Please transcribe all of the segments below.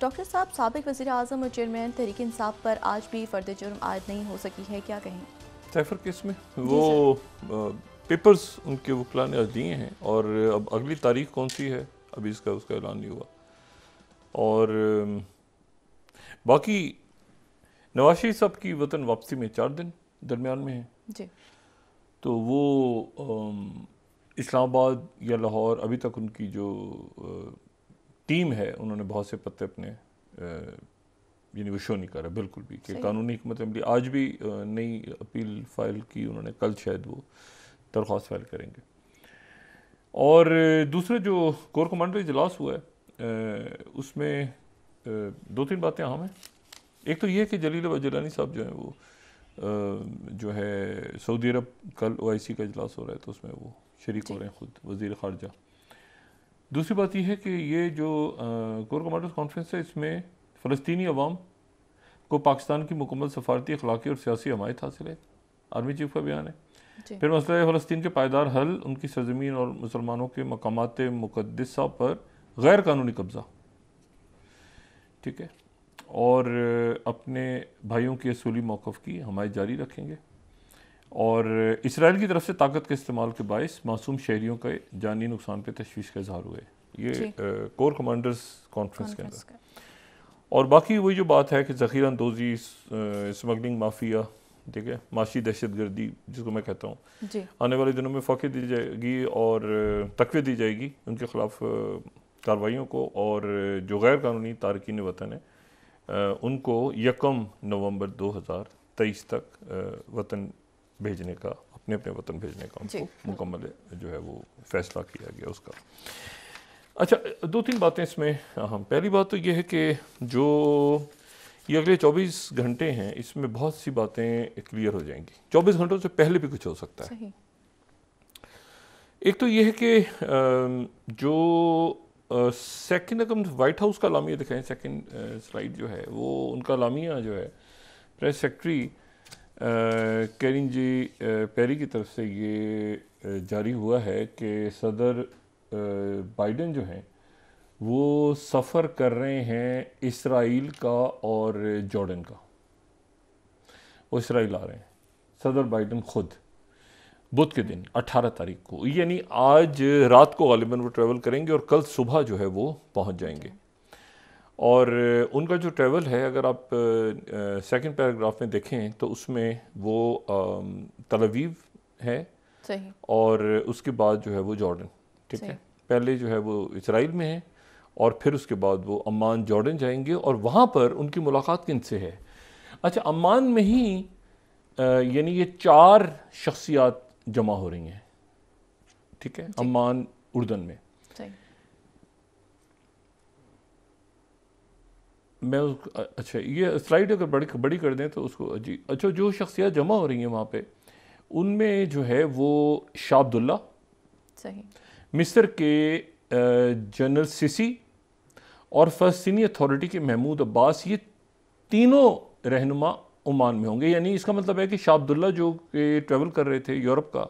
Doctor साहब सबक वजी अजम और चेयरमैन तहरीक इंसाफ पर आज भी फर्द जुर्म आयद नहीं हो सकी है क्या कहें सैफर केस में वो पेपर्स उनके वकला ने आज दिए हैं और अब अगली तारीख कौन सी है अभी इसका उसका ऐलान नहीं हुआ और बाकी नवाशी साहब की वतन वापसी में चार दिन दरमियान में है जी तो वो इस्लामाबाद या लाहौर अभी तक उनकी जो टीम है उन्होंने बहुत से पत्ते अपने यानी वो शो नहीं करा बिल्कुल भी कि कानूनी हमत मतलब अमली आज भी नई अपील फाइल की उन्होंने कल शायद वो दरख्वास्त फाइल करेंगे और दूसरा जो कोर कमांडर इजलास हुआ है उसमें दो तीन बातें अहम हैं एक तो ये है कि जलील वजलानी साहब जो हैं वो जो है सऊदी अरब कल ओ आई सी का इजलास हो रहा है तो उसमें वो शरीक हो रहे हैं ख़ुद वज़ी ख़ारजा दूसरी बात यह है कि ये जो कोर कमांडर्स कॉन्फ्रेंस है इसमें फ़लस्तनी अवाम को पाकिस्तान की मुकम्मल सफारती अखलाकी और सियासी हमायत हासिल है आर्मी चीफ का बयान है फिर मसला फ़लस्तीन के पायदार हल उनकी सरजमीन और मुसलमानों के मकाम मुकदसा पर गैर कानूनी कब्ज़ा ठीक है और अपने भाइयों के असूली मौक़ की हमायत जारी रखेंगे और इसराइल की तरफ से ताकत के इस्तेमाल के बायस मासूम शहरीों के जानी नुकसान पर तशवीश का इजहार हुआ है ये कोर कमांडर्स कॉन्फ्रेंस के अंदर और बाकी वही जो बात है कि जखीरा अंदोजी स्मगलिंग माफिया ठीक है माशी दहशत गर्दी जिसको मैं कहता हूँ आने वाले दिनों में फ़ाक़े दी जाएगी और तकवे दी जाएगी उनके ख़िलाफ़ कार्रवाइयों को और जो गैर कानूनी तारकिन वतन है उनको यकम नवंबर 2023 तक वतन भेजने का अपने अपने वतन भेजने का उनको मुकम्मल जो है वो फैसला किया गया उसका अच्छा दो तीन बातें इसमें हम पहली बात तो ये है कि जो ये अगले 24 घंटे हैं इसमें बहुत सी बातें क्लियर हो जाएंगी 24 घंटों से पहले भी कुछ हो सकता है एक तो ये है कि जो सेकंड अगर वाइट हाउस का लामिया दिखाएं सेकंड स्लाइड जो है वो उनका लामिया जो है press secretary Karine Jean Pierre की तरफ से ये जारी हुआ है कि सदर बाइडन जो हैं वो सफ़र कर रहे हैं इसराइल का और जॉर्डन का वो इसराइल आ रहे हैं सदर बाइडन ख़ुद बुध के दिन 18 तारीख को यानी आज रात को गालिबा वो ट्रैवल करेंगे और कल सुबह जो है वो पहुंच जाएंगे और उनका जो ट्रैवल है अगर आप सेकंड पैराग्राफ में देखें तो उसमें वो तलवीव है सही और उसके बाद जो है वो जॉर्डन ठीक है पहले जो है वो इसराइल में है और फिर उसके बाद वो अम्मान जॉर्डन जाएंगे और वहाँ पर उनकी मुलाकात किन से है अच्छा अम्मान में ही यानी ये चार शख्सियात जमा हो रही हैं ठीक है अम्मान उर्दन में मैं उस अच्छा ये स्लाइड अगर बड़ी बड़ी कर दें तो उसको जी अच्छा जो शख्सियात जमा हो रही हैं वहाँ पे उनमें जो है वो शाहब्दुल्ला सही मिस्र के जनरल सिसी और फ़लस्तनी अथॉरिटी के महमूद अब्बास ये तीनों रहनुमा ओमान में होंगे यानी इसका मतलब है कि शाहब्दुल्ला जो के ट्रेवल कर रहे थे यूरोप का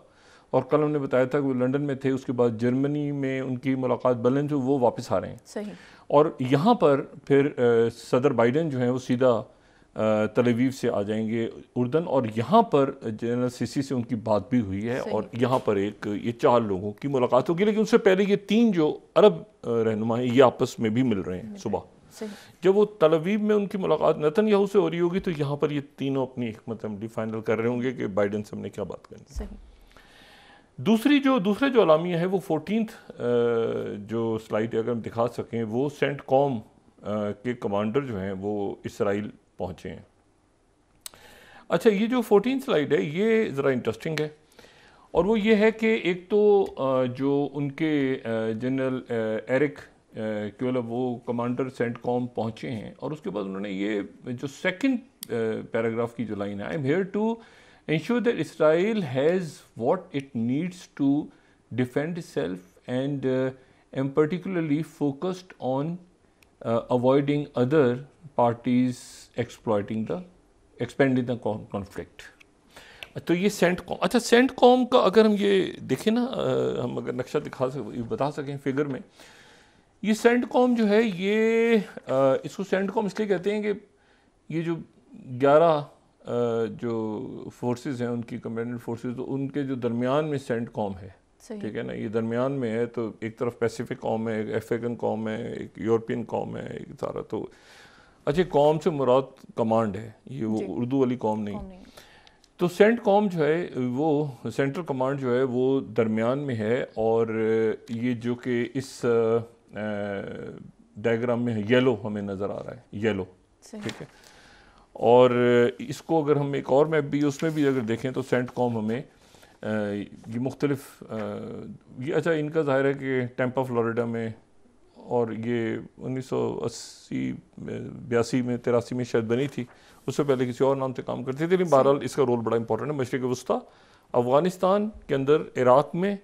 और कल हमने बताया था कि वो लंदन में थे उसके बाद जर्मनी में उनकी मुलाकात जो वो वापस आ रहे हैं सही और यहाँ पर फिर सदर बाइडन जो है वो सीधा तलेवीव से आ जाएंगे उर्दन और यहाँ पर जनरल सीसी से उनकी बात भी हुई है और यहाँ पर एक ये चार लोगों की मुलाकात होगी लेकिन उससे पहले ये तीन जो अरब रहनुमा हैं ये आपस में भी मिल रहे हैं सुबह जब वो तलवीब में उनकी मुलाकात नतन याहू से हो रही होगी तो यहाँ पर ये तीनों अपनी हमत अमली फाइनल कर रहे होंगे कि बाइडन से हमने क्या बात करनी है दूसरी जो दूसरे जो अलामिया है वो फोर्टीन जो स्लाइड अगर हम दिखा सकें वो सेंट कॉम के कमांडर जो हैं वो इसराइल पहुँचे हैं अच्छा ये जो फोर्टीन स्लाइड है ये ज़रा इंटरेस्टिंग है और वो ये है कि एक तो जो उनके जनरल एरिक केवल वो कमांडर सेंट कॉम पहुँचे हैं और उसके बाद उन्होंने ये जो सेकंड पैराग्राफ की जो लाइन है I am here to ensure that Israel has what it needs to defend itself and uh, am particularly focused on uh, avoiding other parties exploiting the expanding the conflict. तो ये CENTCOM अच्छा CENTCOM का अगर हम ये देखें ना हम अगर नक्शा दिखा सक बता सकें फिगर में ये सेंट कॉम जो है ये आ, इसको सेंट कॉम इसलिए कहते हैं कि ये जो जो फोर्सेस हैं उनकी कमांडेंट फोर्सेस तो उनके जो दरमियान में सेंट कॉम है ठीक है ना ये दरमियान में है तो एक तरफ पैसिफिक कॉम है एक अफ्रीकन कॉम है एक यूरोपियन कॉम है एक सारा तो अच्छा कॉम से मुराद कमांड है ये वो उर्दू वाली कॉम नहीं तो सेंट कॉम जो है वो सेंट्रल कमांड जो है वो दरमियान में है और ये जो कि इस डायग्राम में है येलो हमें नज़र आ रहा है येलो ठीक है और इसको अगर हम एक और मैप भी उसमें भी अगर देखें तो सेंट कॉम हमें ये मुख्तलिफ ये अच्छा इनका ज़ाहिर है कि टेम्पा फ्लोरिडा में और ये उन्नीस सौ अस्सी बयासी में तिरासी में शायद बनी थी उससे पहले किसी और नाम से काम करती थी लेकिन बहरहाल इसका रोल बड़ा इंपॉर्टेंट है मशरक़ वस्ती अफ़गानिस्तान के अंदर इराक़ में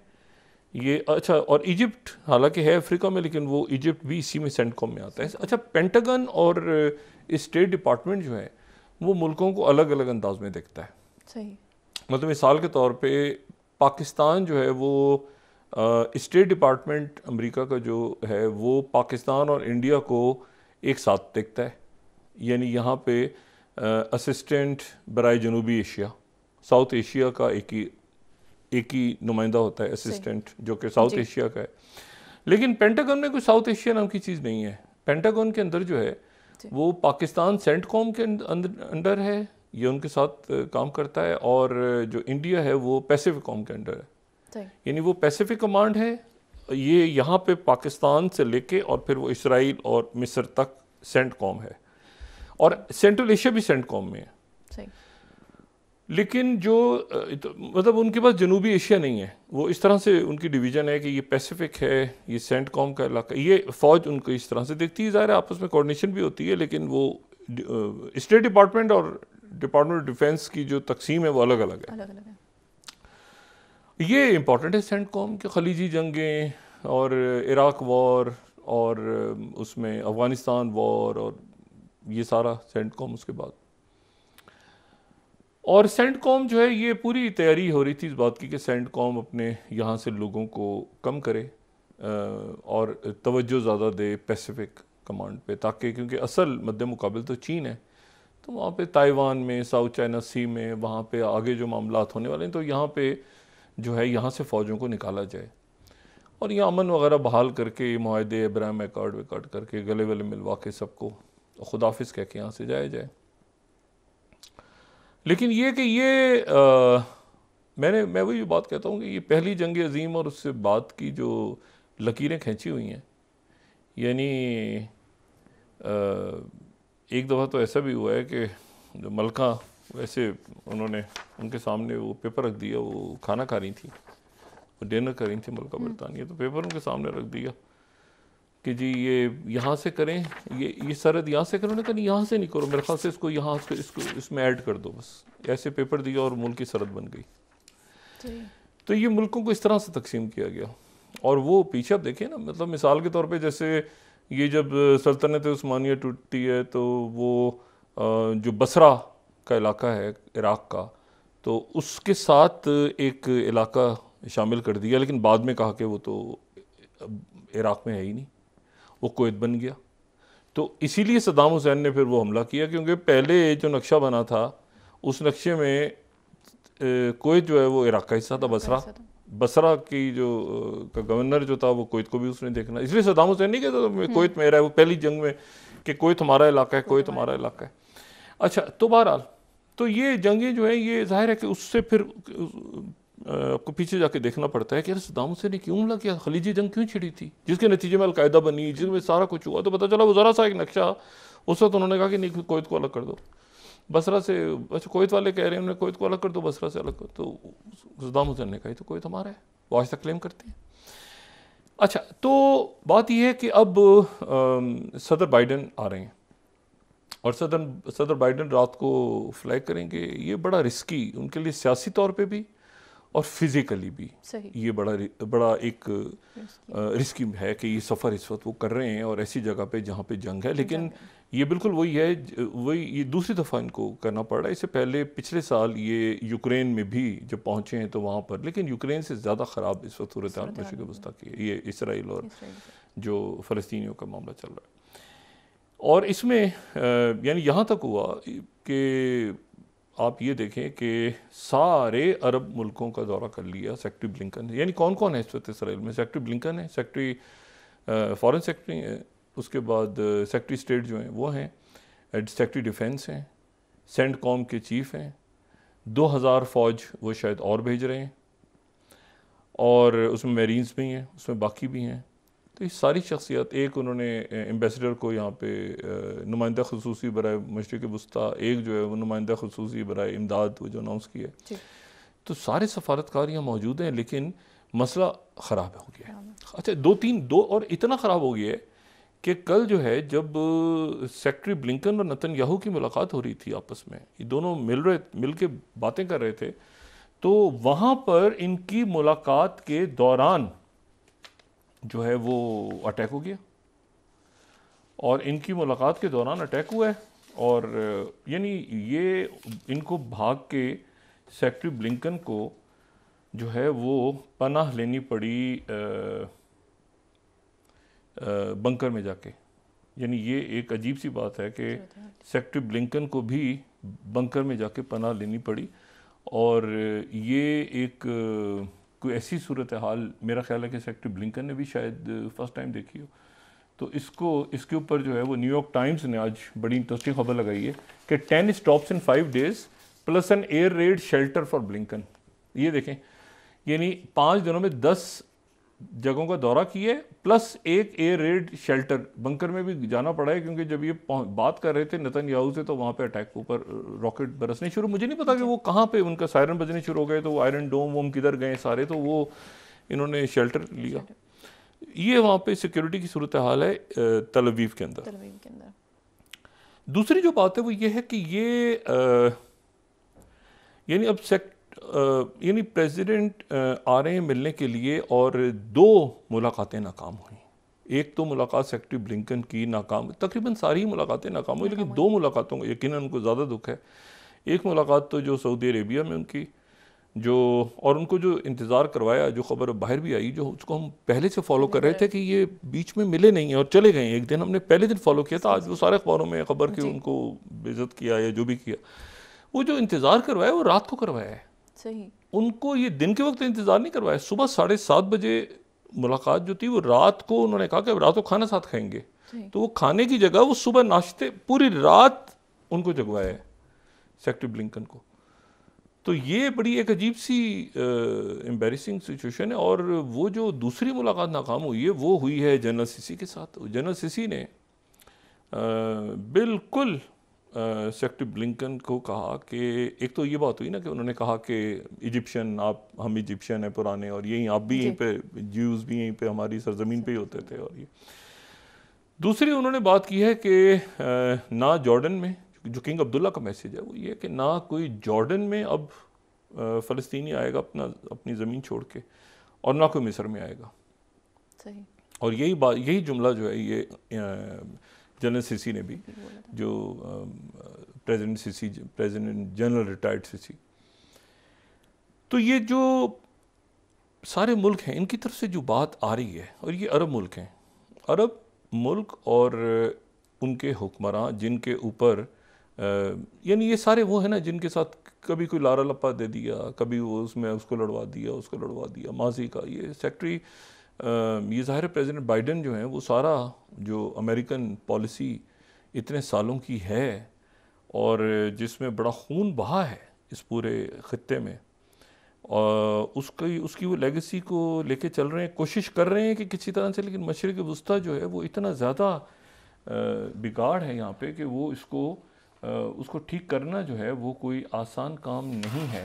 ये अच्छा और इजिप्ट हालांकि है अफ्रीका में लेकिन वो इजिप्ट भी इसी में सेंटकॉम में आता है अच्छा पेंटागन और स्टेट डिपार्टमेंट जो है वो मुल्कों को अलग अलग अंदाज में देखता है सही मतलब मिसाल के तौर पे पाकिस्तान जो है वो स्टेट डिपार्टमेंट अमेरिका का जो है वो पाकिस्तान और इंडिया को एक साथ देखता है यानी यहाँ पे असिस्टेंट बरए जनूबी एशिया साउथ एशिया का एक ही एक ही नुमाइंदा होता है असिस्टेंट जो कि साउथ एशिया का है लेकिन पेंटागन में कोई साउथ एशिया नाम की चीज़ नहीं है पेंटागन के अंदर जो है वो पाकिस्तान सेंट कॉम के अंडर है ये उनके साथ काम करता है और जो इंडिया है वो पैसिफिक कॉम के अंडर है यानी वो पैसिफिक कमांड है ये यहाँ पे पाकिस्तान से लेके और फिर वो इसराइल और मिस्र तक सेंट कॉम है और सेंट्रल एशिया भी सेंट कॉम में है लेकिन जो मतलब उनके पास जनूबी एशिया नहीं है वो इस तरह से उनकी डिवीज़न है कि ये पैसिफिक है ये सेंट कॉम का इलाका ये फ़ौज उनको इस तरह से देखती है ज़ाहिर है आपस में कोऑर्डिनेशन भी होती है लेकिन वो स्टेट डिपार्टमेंट और डिपार्टमेंट ऑफ डिफेंस की जो तकसीम है वो अलग अलग है अलग अलग है ये इम्पॉर्टेंट है सेंट कॉम के खलीजी जंगें और इराक वॉर और उसमें अफ़गानिस्तान वॉर और ये सारा सेंट कॉम उसके बाद और सेंट कॉम जो है ये पूरी तैयारी हो रही थी इस बात की कि सेंट कॉम अपने यहाँ से लोगों को कम करे और तवज्जो ज़्यादा दे पैसिफिक कमांड पे ताकि क्योंकि असल मद्द मुकाबल तो चीन है तो वहाँ पे ताइवान में साउथ चाइना सी में वहाँ पे आगे जो मामला होने वाले हैं तो यहाँ पे जो है यहाँ से फ़ौजों को निकाला जाए और यहाँ अमन वगैरह बहाल करके ये माहदे एकॉर्ड एकार्ड करके गले वले मिलवा के सबको खुदाफिस कह के यहाँ से जाया जाए लेकिन ये कि ये आ, मैंने मैं वही बात कहता हूँ कि ये पहली जंग अजीम और उससे बाद की जो लकीरें खींची हुई हैं यानी एक दफ़ा तो ऐसा भी हुआ है कि जो मलका वैसे उन्होंने उनके सामने वो पेपर रख दिया वो खाना खा रही थी वो डिनर कर रही थी मलका हम्म। बरतानिया तो पेपर उनके सामने रख दिया कि जी ये यहाँ से करें ये ये सरद यहाँ से करो ना कहीं यहाँ से नहीं करो मेरे ख्याल से इसको यहाँ से इसको इसमें ऐड कर दो बस ऐसे पेपर दिया और मुल्क की सरहद बन गई तो ये मुल्कों को इस तरह से तकसीम किया गया और वो पीछे आप देखें ना मतलब मिसाल के तौर पे जैसे ये जब सल्तनत उस्मानिया टूटती है तो वो जो बसरा का इलाका है इराक़ का तो उसके साथ एक इलाका शामिल कर दिया लेकिन बाद में कहा कि वो तो इराक़ में है ही नहीं वो कोयत बन गया तो इसीलिए सदाम हुसैन ने फिर वो हमला किया क्योंकि पहले जो नक्शा बना था उस नक्शे में कोत जो है वो इराक़ का हिस्सा था बसरा बसरा की जो का गवर्नर जो था वो कोयत को भी उसने देखना इसलिए सदाम हुसैन नहीं कहता तो में हम्म। मेरा है वो पहली जंग में कि कोयत हमारा इलाका है कोयत हमारा इलाका है अच्छा तो बहरहाल तो ये जंगें जो हैं ये जाहिर है कि उससे फिर आपको पीछे जाके देखना पड़ता है कि अरे सदाम हुसैन ने क्यों हमला किया खलीजी जंग क्यों छिड़ी थी जिसके नतीजे में अलकायदा बनी जिसमें सारा कुछ हुआ तो पता चला वो ज़रा सा एक नक्शा उस वक्त उन्होंने कहा कि नहीं कोयत को अलग कर दो बसरा से अच्छा कोयत वाले कह रहे हैं उन्होंने कोयत को अलग कर दो बसरा से अलग कर तो सदाम हुसैन ने कहा तो कोयत हमारा है वो आज तक क्लेम करते हैं अच्छा तो बात यह है कि अब सदर बाइडन आ रहे हैं और सदर सदर बाइडन रात को फ्लैग करेंगे ये बड़ा रिस्की उनके लिए सियासी तौर पर भी और फिज़िकली भी ये बड़ा बड़ा एक रिस्की है कि ये सफ़र इस वक्त वो कर रहे हैं और ऐसी जगह पे जहाँ पे जंग है लेकिन ये बिल्कुल वही है वही ये दूसरी दफ़ा इनको करना पड़ रहा है इससे पहले पिछले साल ये यूक्रेन में भी जब पहुँचे हैं तो वहाँ पर लेकिन यूक्रेन से ज़्यादा ख़राब इस वक्त सूरत मुश्किल वस्ता की है ये इसराइल और जो फ़लस्तियों का मामला चल रहा है और इसमें यानी यहाँ तक हुआ कि आप ये देखें कि सारे अरब मुल्कों का दौरा कर लिया सेक्रेटरी ब्लिंकन यानी कौन कौन है इस वक्त इसराइल में सेक्रेटरी ब्लिंकन है सेक्रेटरी फॉरेन सेक्रेटरी है उसके बाद सेक्रेटरी स्टेट जो हैं वो हैं सेक्रेटरी डिफेंस हैं सेंट कॉम के चीफ हैं दो हज़ार फ़ौज वो शायद और भेज रहे हैं और उसमें मेरीन्स भी हैं उसमें बाकी भी हैं तो ये सारी शख्सियत एक उन्होंने एम्बेसडर को यहाँ पे नुमाइंदा खसूसी बरए मशरक़ वस्ती एक जो है वो नुमाइंदा खसूसी बरए इमदाद वो जो अनाउंस किया है तो सारे सफारतकार यहाँ मौजूद हैं लेकिन मसला ख़राब हो गया है अच्छा दो तीन दो और इतना ख़राब हो गया है कि कल जो है जब सेक्रटरी ब्लिंकन और नतन याहू की मुलाकात हो रही थी आपस में ये दोनों मिल रहे मिल के बातें कर रहे थे तो वहाँ पर इनकी मुलाकात के दौरान जो है वो अटैक हो गया और इनकी मुलाकात के दौरान अटैक हुआ है और यानी ये इनको भाग के सेक्रेटरी ब्लिंकन को जो है वो पनाह लेनी पड़ी आ, आ, बंकर में जाके यानी ये एक अजीब सी बात है कि सेक्रेटरी अच्छा, ब्लिंकन अच्छा। को भी बंकर में जाके पनाह लेनी पड़ी और ये एक कोई ऐसी सूरत हाल मेरा ख्याल है कि सेक्रेटरी ब्लिंकन ने भी शायद फर्स्ट टाइम देखी हो तो इसको इसके ऊपर जो है वो न्यूयॉर्क टाइम्स ने आज बड़ी इंटरेस्टिंग खबर लगाई है कि ten stops in five days plus an air raid shelter for Blinken ये देखें यानी पाँच दिनों में दस जगहों का दौरा किए प्लस एक एयर रेड शेल्टर बंकर में भी जाना पड़ा है क्योंकि जब ये बात कर रहे थे नतन याहू से तो वहाँ पे अटैक के ऊपर रॉकेट बरसने शुरू मुझे नहीं पता कि वो कहाँ पे उनका सायरन बजने शुरू हो गए तो वो आयरन डोम वोम किधर गए सारे तो वो इन्होंने शेल्टर लिया ये वहाँ पे सिक्योरिटी की सूरत हाल है तलवीव के अंदर दूसरी जो बात है वो ये है कि ये यानी अब सेक यानी प्रेसिडेंट हैं मिलने के लिए और दो मुलाकातें नाकाम हुई एक तो मुलाकात सेक्रेटरी ब्लिंकन की नाकाम तकरीबन सारी मुलाकातें नाकाम हुई लेकिन दो मुलाकातों का यकीन उनको ज़्यादा दुख है एक मुलाकात तो जो सऊदी अरेबिया में उनकी जो और उनको जो इंतज़ार करवाया जो खबर बाहर भी आई जो उसको हम पहले से फॉलो कर रहे थे कि ये बीच में मिले नहीं हैं और चले गए एक दिन हमने पहले दिन फॉलो किया था आज वो सारे अखबारों में खबर की उनको बेजत किया या जो भी किया वो जो इंतज़ार करवाया वो रात को करवाया है सही उनको ये दिन के वक्त इंतज़ार नहीं करवाया सुबह साढ़े सात बजे मुलाकात जो थी वो रात को उन्होंने कहा कि रात को खाना साथ खाएंगे तो वो खाने की जगह वो सुबह नाश्ते पूरी रात उनको जगवाया है सेक्रेटरी ब्लिंकन को तो ये बड़ी एक अजीब सी एम्बेसिंग सिचुएशन है और वो जो दूसरी मुलाकात नाकाम हुई है वो हुई है जनरल सीसी के साथ जनरल सीसी ने बिल्कुल सेक्रेटरी ब्लिंकन को कहा कि एक तो ये बात हुई ना कि उन्होंने कहा कि इजिप्शियन आप हम इजिप्शियन हैं पुराने और यहीं आप भी यहीं पे ज्यूज़ भी यहीं पे हमारी सरजमीन पे ही होते थे और ये दूसरी उन्होंने बात की है कि ना जॉर्डन में जो किंग अब्दुल्ला का मैसेज है वो ये कि ना कोई जॉर्डन में अब फ़लस्तनी आएगा अपना अपनी ज़मीन छोड़ के और ना कोई मिस्र में आएगा और यही बात यही जुमला जो है ये जनरल सीसी ने भी जो president Sisi president general retired Sisi तो ये जो सारे मुल्क हैं इनकी तरफ से जो बात आ रही है और ये अरब मुल्क हैं अरब मुल्क और उनके हुक्मरान जिनके ऊपर यानी ये सारे वो हैं ना जिनके साथ कभी कोई लारा लप्पा दे दिया कभी वो उसमें उसको लड़वा दिया उसको लड़वा दिया माजी का ये सेक्रेटरी ये ज़ाहिर प्रेसिडेंट बाइडन जो हैं वो सारा जो अमेरिकन पॉलिसी इतने सालों की है और जिसमें बड़ा खून बहा है इस पूरे ख़त्े में और उसकी उसकी वो लेगेसी को लेके चल रहे हैं कोशिश कर रहे हैं कि किसी तरह से लेकिन मशरक़ वस्ती जो है वो इतना ज़्यादा बिगाड़ है यहाँ पे कि वो इसको उसको ठीक करना जो है वो कोई आसान काम नहीं है